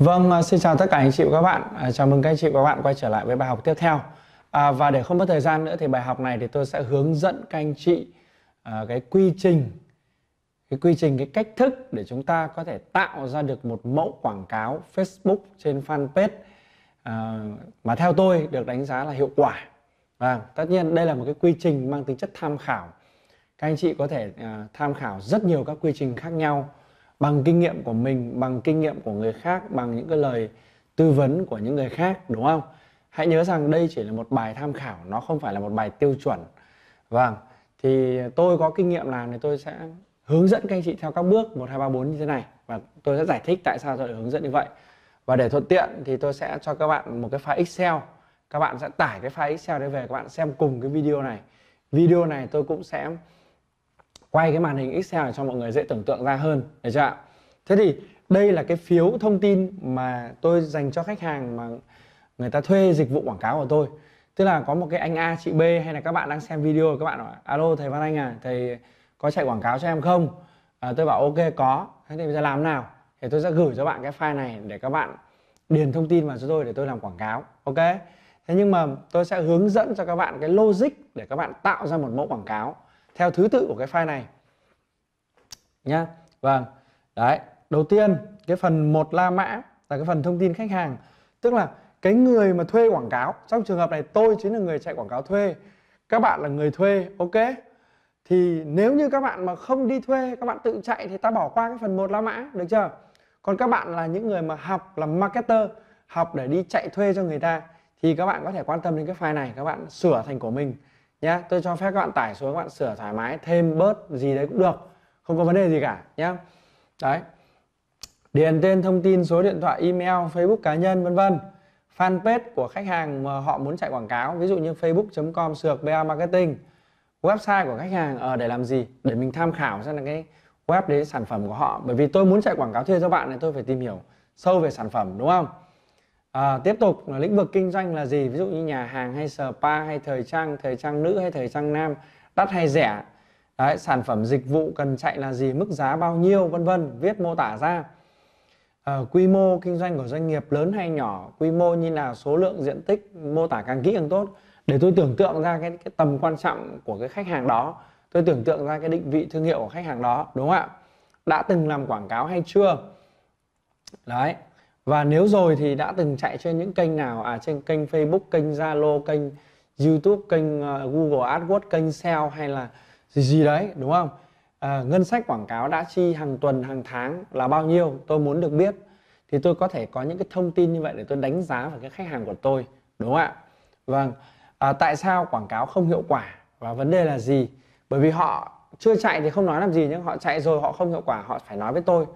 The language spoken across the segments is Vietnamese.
Vâng, à, xin chào tất cả anh chị và các bạn. À, chào mừng các anh chị và các bạn quay trở lại với bài học tiếp theo. À, và để không mất thời gian nữa thì bài học này thì tôi sẽ hướng dẫn các anh chị à, cái quy trình, cái quy trình, cái cách thức để chúng ta có thể tạo ra được một mẫu quảng cáo Facebook trên fanpage à, mà theo tôi được đánh giá là hiệu quả. Và vâng, tất nhiên đây là một cái quy trình mang tính chất tham khảo. Các anh chị có thể à, tham khảo rất nhiều các quy trình khác nhau bằng kinh nghiệm của mình bằng kinh nghiệm của người khác bằng những cái lời tư vấn của những người khác đúng không hãy nhớ rằng đây chỉ là một bài tham khảo nó không phải là một bài tiêu chuẩn vâng thì tôi có kinh nghiệm làm thì tôi sẽ hướng dẫn các anh chị theo các bước một hai ba bốn như thế này và tôi sẽ giải thích tại sao tôi lại hướng dẫn như vậy và để thuận tiện thì tôi sẽ cho các bạn một cái file Excel các bạn sẽ tải cái file Excel đấy về các bạn xem cùng cái video này video này tôi cũng sẽ quay cái màn hình Excel cho mọi người dễ tưởng tượng ra hơn được chưa ạ thế thì đây là cái phiếu thông tin mà tôi dành cho khách hàng mà người ta thuê dịch vụ quảng cáo của tôi tức là có một cái anh A chị B hay là các bạn đang xem video các bạn nói alo thầy Văn Anh à thầy có chạy quảng cáo cho em không à, tôi bảo ok có thế thì bây giờ làm nào thì tôi sẽ gửi cho bạn cái file này để các bạn điền thông tin vào cho tôi để tôi làm quảng cáo ok thế nhưng mà tôi sẽ hướng dẫn cho các bạn cái logic để các bạn tạo ra một mẫu quảng cáo theo thứ tự của cái file này nhá vâng đấy đầu tiên cái phần một la mã là cái phần thông tin khách hàng tức là cái người mà thuê quảng cáo trong trường hợp này tôi chính là người chạy quảng cáo thuê các bạn là người thuê ok thì nếu như các bạn mà không đi thuê các bạn tự chạy thì ta bỏ qua cái phần một la mã được chưa còn các bạn là những người mà học làm marketer học để đi chạy thuê cho người ta thì các bạn có thể quan tâm đến cái file này các bạn sửa thành của mình nhé tôi cho phép các bạn tải xuống các bạn sửa thoải mái thêm bớt gì đấy cũng được không có vấn đề gì cả nhé đấy điền tên thông tin số điện thoại email facebook cá nhân vân vân fanpage của khách hàng mà họ muốn chạy quảng cáo ví dụ như facebook.com sược ba marketing website của khách hàng ở ờ, để làm gì để mình tham khảo xem là cái web đấy sản phẩm của họ bởi vì tôi muốn chạy quảng cáo thuê cho bạn này tôi phải tìm hiểu sâu về sản phẩm đúng không À, tiếp tục là lĩnh vực kinh doanh là gì? Ví dụ như nhà hàng hay spa hay thời trang, thời trang nữ hay thời trang nam, đắt hay rẻ. Đấy, sản phẩm dịch vụ cần chạy là gì, mức giá bao nhiêu, vân vân, viết mô tả ra. À, quy mô kinh doanh của doanh nghiệp lớn hay nhỏ, quy mô như là số lượng diện tích, mô tả càng kỹ càng tốt để tôi tưởng tượng ra cái, cái tầm quan trọng của cái khách hàng đó. Tôi tưởng tượng ra cái định vị thương hiệu của khách hàng đó, đúng không ạ? Đã từng làm quảng cáo hay chưa? Đấy, và nếu rồi thì đã từng chạy trên những kênh nào à trên kênh Facebook kênh Zalo kênh YouTube kênh ờ, Google AdWords kênh SEO hay là gì gì đấy đúng không à, ngân sách quảng cáo đã chi hàng tuần hàng tháng là bao nhiêu tôi muốn được biết thì tôi có thể có những cái thông tin như vậy để tôi đánh giá vào cái khách hàng của tôi đúng không ạ vâng à, tại sao quảng cáo không hiệu quả và vấn đề là gì bởi vì họ chưa chạy thì không nói làm gì nhưng họ chạy rồi họ không hiệu quả họ phải nói với tôi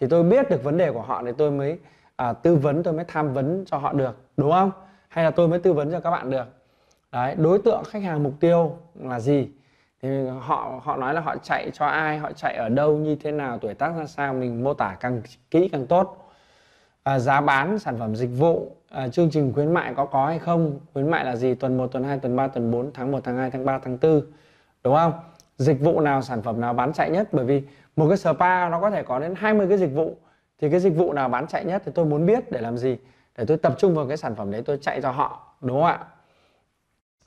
thì tôi biết được vấn đề của họ để tôi mới à, tư vấn tôi mới tham vấn cho họ được đúng không hay là tôi mới tư vấn cho các bạn được đấy đối tượng khách hàng mục tiêu là gì thì họ họ nói là họ chạy cho ai họ chạy ở đâu như thế nào tuổi tác ra sao mình mô tả càng kỹ càng tốt à, giá bán sản phẩm dịch vụ à, chương trình khuyến mại có có hay không khuyến mại là gì tuần 1 tuần 2 tuần 3 tuần 4 tháng 1 tháng 2 tháng 3 tháng 4 đúng không dịch vụ nào sản phẩm nào bán chạy nhất bởi vì một cái spa nó có thể có đến 20 cái dịch vụ thì cái dịch vụ nào bán chạy nhất thì tôi muốn biết để làm gì để tôi tập trung vào cái sản phẩm đấy tôi chạy cho họ đúng không ạ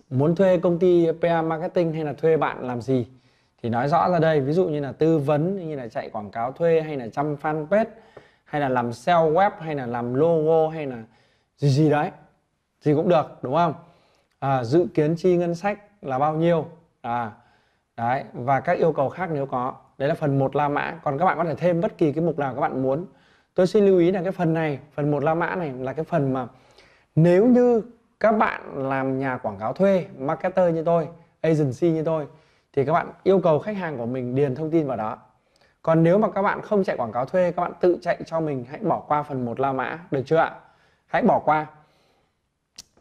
muốn thuê công ty PA marketing hay là thuê bạn làm gì thì nói rõ ra đây ví dụ như là tư vấn như là chạy quảng cáo thuê hay là chăm fanpage hay là làm sale web hay là làm logo hay là gì gì đấy thì cũng được đúng không à, dự kiến chi ngân sách là bao nhiêu à đấy và các yêu cầu khác nếu có đấy là phần một la mã còn các bạn có thể thêm bất kỳ cái mục nào các bạn muốn tôi xin lưu ý là cái phần này phần một la mã này là cái phần mà nếu như các bạn làm nhà quảng cáo thuê marketer như tôi agency như tôi thì các bạn yêu cầu khách hàng của mình điền thông tin vào đó còn nếu mà các bạn không chạy quảng cáo thuê các bạn tự chạy cho mình hãy bỏ qua phần một la mã được chưa ạ hãy bỏ qua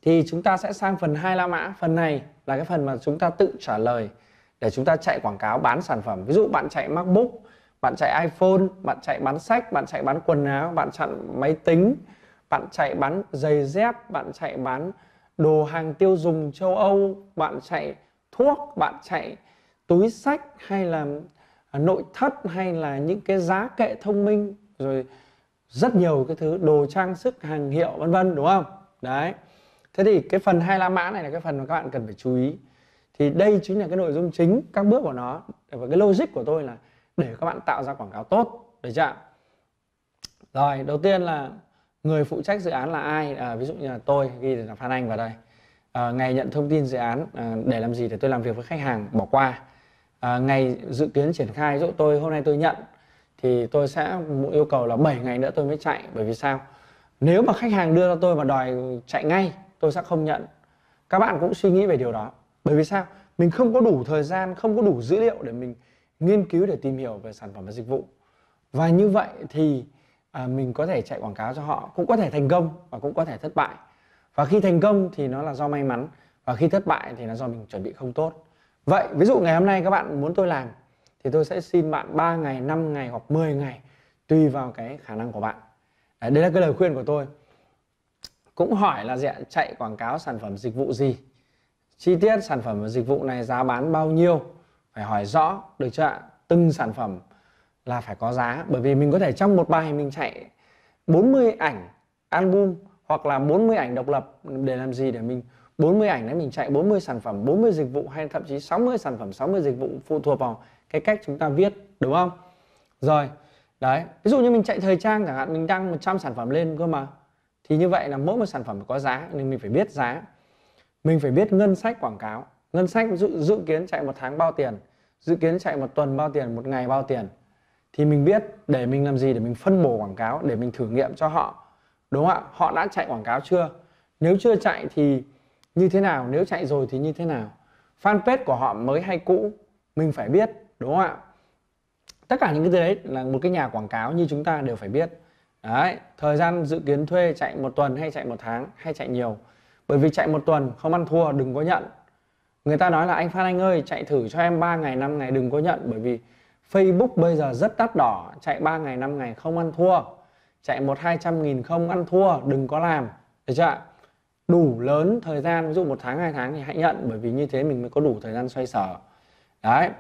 thì chúng ta sẽ sang phần hai la mã phần này là cái phần mà chúng ta tự trả lời để chúng ta chạy quảng cáo bán sản phẩm ví dụ bạn chạy macbook bạn chạy iphone bạn chạy bán sách bạn chạy bán quần áo bạn chạy máy tính bạn chạy bán giày dép bạn chạy bán đồ hàng tiêu dùng châu âu bạn chạy thuốc bạn chạy túi sách hay là à, nội thất hay là những cái giá kệ thông minh rồi rất nhiều cái thứ đồ trang sức hàng hiệu vân vân đúng không đấy thế thì cái phần hai la mã này là cái phần mà các bạn cần phải chú ý thì đây chính là cái nội dung chính các bước của nó và cái logic của tôi là để các bạn tạo ra quảng cáo tốt được chưa rồi đầu tiên là người phụ trách dự án là ai à, ví dụ như là tôi ghi là phan anh vào đây à, ngày nhận thông tin dự án à, để làm gì để tôi làm việc với khách hàng bỏ qua à, ngày dự kiến triển khai dụ tôi hôm nay tôi nhận thì tôi sẽ yêu cầu là 7 ngày nữa tôi mới chạy bởi vì sao nếu mà khách hàng đưa cho tôi mà đòi chạy ngay tôi sẽ không nhận các bạn cũng suy nghĩ về điều đó bởi vì sao mình không có đủ thời gian không có đủ dữ liệu để mình nghiên cứu để tìm hiểu về sản phẩm và dịch vụ và như vậy thì à, mình có thể chạy quảng cáo cho họ cũng có thể thành công và cũng có thể thất bại và khi thành công thì nó là do may mắn và khi thất bại thì là do mình chuẩn bị không tốt vậy ví dụ ngày hôm nay các bạn muốn tôi làm thì tôi sẽ xin bạn 3 ngày 5 ngày hoặc 10 ngày tùy vào cái khả năng của bạn đấy, đấy là cái lời khuyên của tôi cũng hỏi là gì chạy quảng cáo sản phẩm dịch vụ gì chi tiết sản phẩm và dịch vụ này giá bán bao nhiêu phải hỏi rõ được chưa ạ từng sản phẩm là phải có giá bởi vì mình có thể trong một bài mình chạy 40 ảnh album hoặc là 40 ảnh độc lập để làm gì để mình 40 ảnh đấy mình chạy 40 sản phẩm 40 dịch vụ hay thậm chí 60 sản phẩm 60 dịch vụ phụ thuộc vào cái cách chúng ta viết đúng không rồi đấy ví dụ như mình chạy thời trang chẳng hạn mình đăng 100 sản phẩm lên cơ mà thì như vậy là mỗi một sản phẩm phải có giá nên mình phải biết giá mình phải biết ngân sách quảng cáo ngân sách dự, dự kiến chạy một tháng bao tiền dự kiến chạy một tuần bao tiền một ngày bao tiền thì mình biết để mình làm gì để mình phân bổ quảng cáo để mình thử nghiệm cho họ đúng không ạ họ đã chạy quảng cáo chưa nếu chưa chạy thì như thế nào nếu chạy rồi thì như thế nào fanpage của họ mới hay cũ mình phải biết đúng không ạ tất cả những cái đấy là một cái nhà quảng cáo như chúng ta đều phải biết đấy thời gian dự kiến thuê chạy một tuần hay chạy một tháng hay chạy nhiều bởi vì chạy một tuần không ăn thua đừng có nhận người ta nói là anh Phan Anh ơi chạy thử cho em 3 ngày 5 ngày đừng có nhận bởi vì Facebook bây giờ rất đắt đỏ chạy 3 ngày 5 ngày không ăn thua chạy 1 200 nghìn không ăn thua đừng có làm được chưa đủ lớn thời gian ví dụ một tháng hai tháng thì hãy nhận bởi vì như thế mình mới có đủ thời gian xoay sở đấy uh,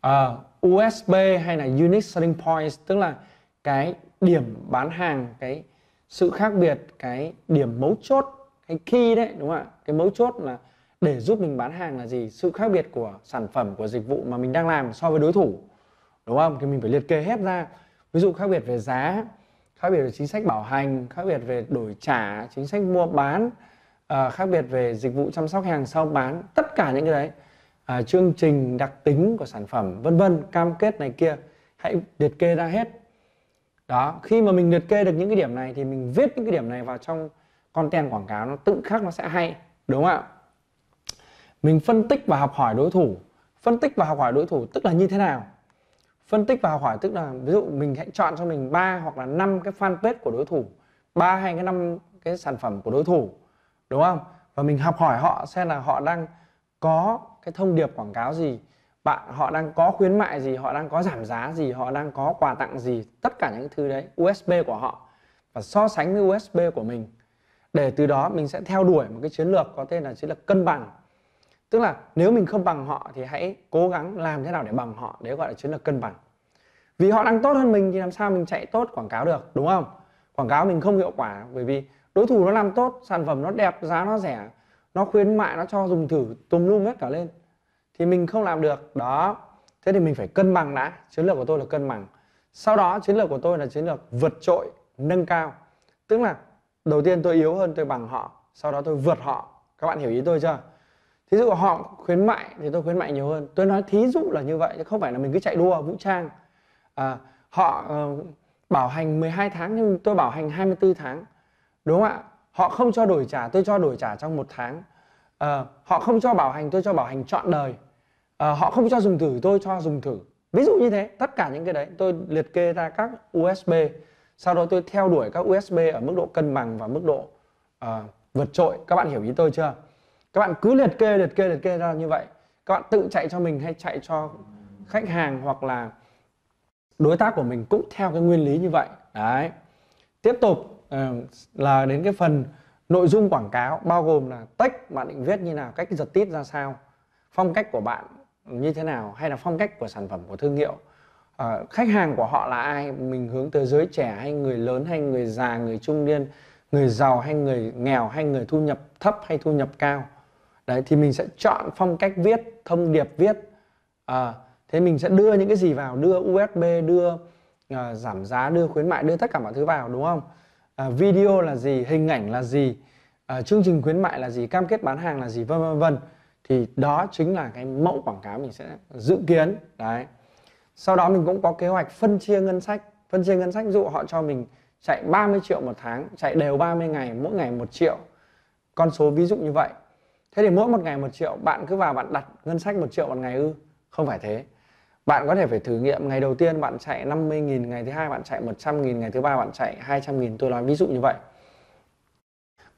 à, USB hay là unique selling points tức là cái điểm bán hàng cái sự khác biệt cái điểm mấu chốt cái key đấy đúng không ạ cái mấu chốt là để giúp mình bán hàng là gì sự khác biệt của sản phẩm của dịch vụ mà mình đang làm so với đối thủ đúng không thì mình phải liệt kê hết ra ví dụ khác biệt về giá khác biệt về chính sách bảo hành khác biệt về đổi trả chính sách mua bán à, khác biệt về dịch vụ chăm sóc hàng sau bán tất cả những cái đấy à, chương trình đặc tính của sản phẩm vân vân cam kết này kia hãy liệt kê ra hết đó khi mà mình liệt kê được những cái điểm này thì mình viết những cái điểm này vào trong content quảng cáo nó tự khắc nó sẽ hay đúng không ạ mình phân tích và học hỏi đối thủ phân tích và học hỏi đối thủ tức là như thế nào phân tích và học hỏi tức là ví dụ mình hãy chọn cho mình ba hoặc là năm cái fanpage của đối thủ ba hay cái năm cái sản phẩm của đối thủ đúng không và mình học hỏi họ xem là họ đang có cái thông điệp quảng cáo gì bạn họ đang có khuyến mại gì họ đang có giảm giá gì họ đang có quà tặng gì tất cả những thứ đấy usb của họ và so sánh với usb của mình để từ đó mình sẽ theo đuổi một cái chiến lược có tên là chiến lược cân bằng tức là nếu mình không bằng họ thì hãy cố gắng làm thế nào để bằng họ để gọi là chiến lược cân bằng vì họ đang tốt hơn mình thì làm sao mình chạy tốt quảng cáo được đúng không quảng cáo mình không hiệu quả bởi vì đối thủ nó làm tốt sản phẩm nó đẹp giá nó rẻ nó khuyến mại nó cho dùng thử tùm lum hết cả lên thì mình không làm được đó thế thì mình phải cân bằng đã chiến lược của tôi là cân bằng sau đó chiến lược của tôi là chiến lược vượt trội nâng cao tức là đầu tiên tôi yếu hơn tôi bằng họ sau đó tôi vượt họ các bạn hiểu ý tôi chưa thí dụ họ khuyến mại thì tôi khuyến mại nhiều hơn tôi nói thí dụ là như vậy chứ không phải là mình cứ chạy đua vũ trang à, họ uh, bảo hành 12 tháng nhưng tôi bảo hành 24 tháng đúng không ạ họ không cho đổi trả tôi cho đổi trả trong một tháng à, họ không cho bảo hành tôi cho bảo hành trọn đời à, họ không cho dùng thử tôi cho dùng thử ví dụ như thế tất cả những cái đấy tôi liệt kê ra các usb sau đó tôi theo đuổi các usb ở mức độ cân bằng và mức độ uh, vượt trội các bạn hiểu ý tôi chưa các bạn cứ liệt kê liệt kê liệt kê ra như vậy các bạn tự chạy cho mình hay chạy cho khách hàng hoặc là đối tác của mình cũng theo cái nguyên lý như vậy đấy tiếp tục ờ, là đến cái phần nội dung quảng cáo bao gồm là text bạn định viết như nào cách giật tít ra sao phong cách của bạn như thế nào hay là phong cách của sản phẩm của thương hiệu à, khách hàng của họ là ai mình hướng tới giới trẻ hay người lớn hay người già người trung niên người giàu hay người nghèo hay người thu nhập thấp hay thu nhập cao đấy thì mình sẽ chọn phong cách viết thông điệp viết à, thế mình sẽ đưa những cái gì vào đưa usb đưa à, giảm giá đưa khuyến mại đưa tất cả mọi thứ vào đúng không à, video là gì hình ảnh là gì à, chương trình khuyến mại là gì cam kết bán hàng là gì vân vân vân thì đó chính là cái mẫu quảng cáo mình sẽ dự kiến đấy sau đó mình cũng có kế hoạch phân chia ngân sách phân chia ngân sách dụ họ cho mình chạy 30 triệu một tháng chạy đều 30 ngày mỗi ngày một triệu con số ví dụ như vậy thế thì mỗi một ngày một triệu bạn cứ vào bạn đặt ngân sách một triệu một ngày ư không phải thế bạn có thể phải thử nghiệm ngày đầu tiên bạn chạy 50.000 ngày thứ hai bạn chạy 100.000 ngày thứ ba bạn chạy 200.000 tôi nói ví dụ như vậy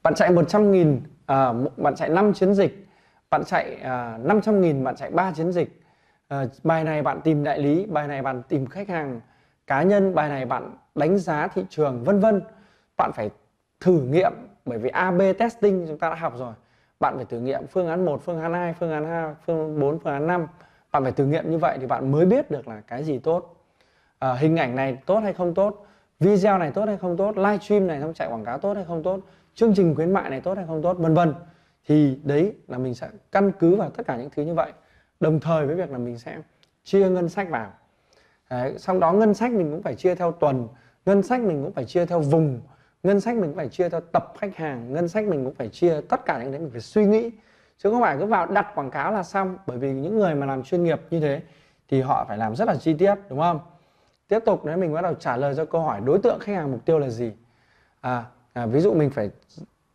bạn chạy 100.000 à, bạn chạy 5 chiến dịch bạn chạy à, 500.000 bạn chạy 3 chiến dịch à, bài này bạn tìm đại lý bài này bạn tìm khách hàng cá nhân bài này bạn đánh giá thị trường vân vân bạn phải thử nghiệm bởi vì AB testing chúng ta đã học rồi bạn phải thử nghiệm phương án 1, phương án 2, phương án 2, phương án 4, phương án 5. Bạn phải thử nghiệm như vậy thì bạn mới biết được là cái gì tốt. À, hình ảnh này tốt hay không tốt, video này tốt hay không tốt, live stream này không chạy quảng cáo tốt hay không tốt, chương trình khuyến mại này tốt hay không tốt, vân vân. Thì đấy là mình sẽ căn cứ vào tất cả những thứ như vậy. Đồng thời với việc là mình sẽ chia ngân sách vào. Đấy, xong đó ngân sách mình cũng phải chia theo tuần, ngân sách mình cũng phải chia theo vùng, ngân sách mình phải chia theo tập khách hàng ngân sách mình cũng phải chia tất cả những đấy mình phải suy nghĩ chứ không phải cứ vào đặt quảng cáo là xong bởi vì những người mà làm chuyên nghiệp như thế thì họ phải làm rất là chi tiết đúng không tiếp tục đấy mình bắt đầu trả lời cho câu hỏi đối tượng khách hàng mục tiêu là gì à, à ví dụ mình phải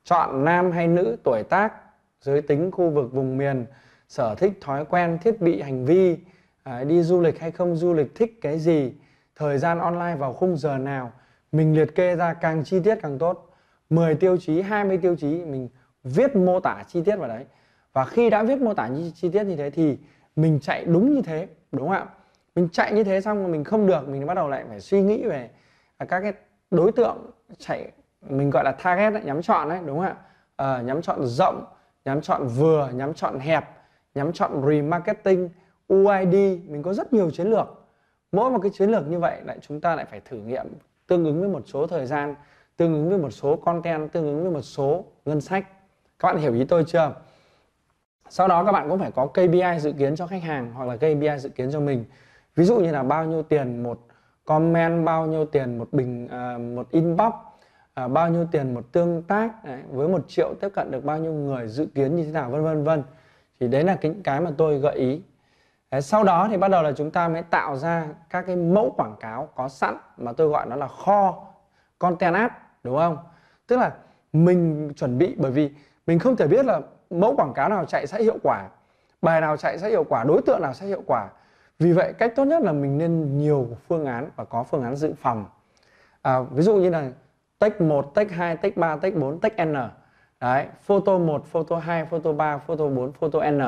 chọn nam hay nữ tuổi tác giới tính khu vực vùng miền sở thích thói quen thiết bị hành vi à, đi du lịch hay không du lịch thích cái gì thời gian online vào khung giờ nào mình liệt kê ra càng chi tiết càng tốt 10 tiêu chí 20 tiêu chí mình viết mô tả chi tiết vào đấy và khi đã viết mô tả chi, chi tiết như thế thì mình chạy đúng như thế đúng không ạ mình chạy như thế xong rồi mình không được mình bắt đầu lại phải suy nghĩ về à, các cái đối tượng chạy mình gọi là target đấy, nhắm chọn đấy đúng không ạ à, nhắm chọn rộng nhắm chọn vừa nhắm chọn hẹp nhắm chọn remarketing UID mình có rất nhiều chiến lược mỗi một cái chiến lược như vậy lại chúng ta lại phải thử nghiệm tương ứng với một số thời gian tương ứng với một số content tương ứng với một số ngân sách các bạn hiểu ý tôi chưa sau đó các bạn cũng phải có KPI dự kiến cho khách hàng hoặc là KPI dự kiến cho mình ví dụ như là bao nhiêu tiền một comment bao nhiêu tiền một bình à, một inbox à, bao nhiêu tiền một tương tác với một triệu tiếp cận được bao nhiêu người dự kiến như thế nào vân vân vân thì đấy là cái cái mà tôi gợi ý sau đó thì bắt đầu là chúng ta mới tạo ra các cái mẫu quảng cáo có sẵn mà tôi gọi nó là kho content ad đúng không? Tức là mình chuẩn bị bởi vì mình không thể biết là mẫu quảng cáo nào chạy sẽ hiệu quả, bài nào chạy sẽ hiệu quả, đối tượng nào sẽ hiệu quả. Vì vậy cách tốt nhất là mình nên nhiều phương án và có phương án dự phòng. À, ví dụ như là tech 1, tech 2, tech 3, tech 4, tech n. Đấy, photo 1, photo 2, photo 3, photo 4, photo n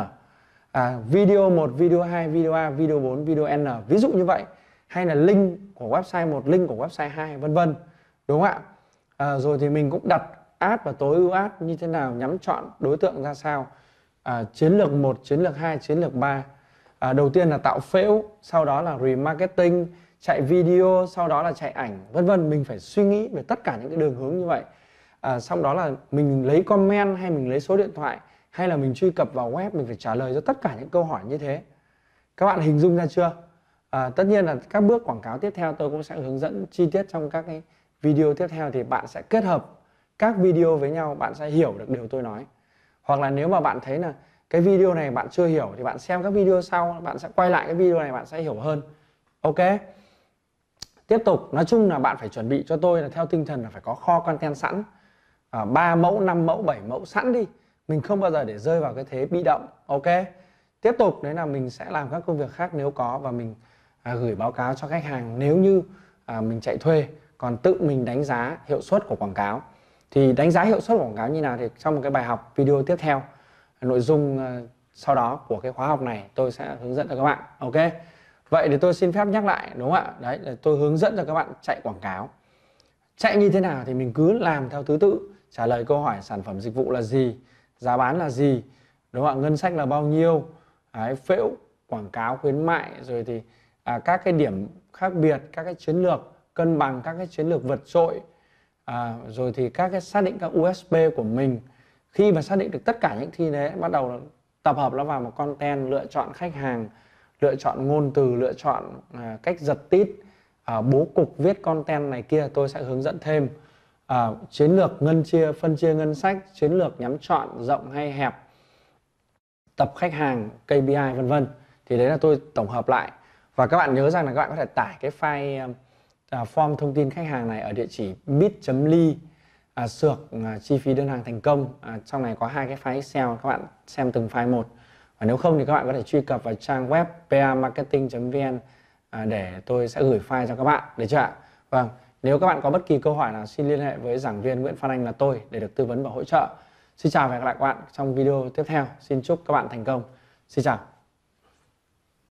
à, video 1, video 2, video A, video 4, video N ví dụ như vậy hay là link của website 1, link của website 2 vân vân đúng không ạ à, rồi thì mình cũng đặt ad và tối ưu ad như thế nào nhắm chọn đối tượng ra sao à, chiến lược 1, chiến lược 2, chiến lược 3 à, đầu tiên là tạo phễu sau đó là remarketing chạy video sau đó là chạy ảnh vân vân mình phải suy nghĩ về tất cả những cái đường hướng như vậy à, xong đó là mình lấy comment hay mình lấy số điện thoại hay là mình truy cập vào web mình phải trả lời cho tất cả những câu hỏi như thế các bạn hình dung ra chưa à, tất nhiên là các bước quảng cáo tiếp theo tôi cũng sẽ hướng dẫn chi tiết trong các cái video tiếp theo thì bạn sẽ kết hợp các video với nhau bạn sẽ hiểu được điều tôi nói hoặc là nếu mà bạn thấy là cái video này bạn chưa hiểu thì bạn xem các video sau bạn sẽ quay lại cái video này bạn sẽ hiểu hơn ok tiếp tục nói chung là bạn phải chuẩn bị cho tôi là theo tinh thần là phải có kho content sẵn à, ba à, mẫu 5 mẫu 7 mẫu sẵn đi mình không bao giờ để rơi vào cái thế bị động ok tiếp tục đấy là mình sẽ làm các công việc khác nếu có và mình à, gửi báo cáo cho khách hàng nếu như à, mình chạy thuê còn tự mình đánh giá hiệu suất của quảng cáo thì đánh giá hiệu suất của quảng cáo như nào thì trong một cái bài học video tiếp theo nội dung à, sau đó của cái khóa học này tôi sẽ hướng dẫn cho các bạn ok vậy thì tôi xin phép nhắc lại đúng không ạ đấy là tôi hướng dẫn cho các bạn chạy quảng cáo chạy như thế nào thì mình cứ làm theo thứ tự trả lời câu hỏi sản phẩm dịch vụ là gì giá bán là gì đúng không ạ ngân sách là bao nhiêu đấy, phễu quảng cáo khuyến mại rồi thì à, các cái điểm khác biệt các cái chiến lược cân bằng các cái chiến lược vượt trội à, rồi thì các cái xác định các usp của mình khi mà xác định được tất cả những thi đấy bắt đầu tập hợp nó vào một content lựa chọn khách hàng lựa chọn ngôn từ lựa chọn à, cách giật tít à, bố cục viết content này kia tôi sẽ hướng dẫn thêm à, chiến lược ngân chia phân chia ngân sách chiến lược nhắm chọn rộng hay hẹp tập khách hàng KPI vân vân thì đấy là tôi tổng hợp lại và các bạn nhớ rằng là các bạn có thể tải cái file à, form thông tin khách hàng này ở địa chỉ bit.ly à, sược à, chi phí đơn hàng thành công à, trong này có hai cái file Excel các bạn xem từng file một và nếu không thì các bạn có thể truy cập vào trang web pamarketing.vn à, để tôi sẽ gửi file cho các bạn được chưa ạ vâng nếu các bạn có bất kỳ câu hỏi nào xin liên hệ với giảng viên Nguyễn Phan Anh là tôi để được tư vấn và hỗ trợ. Xin chào và hẹn gặp lại các bạn trong video tiếp theo. Xin chúc các bạn thành công. Xin chào.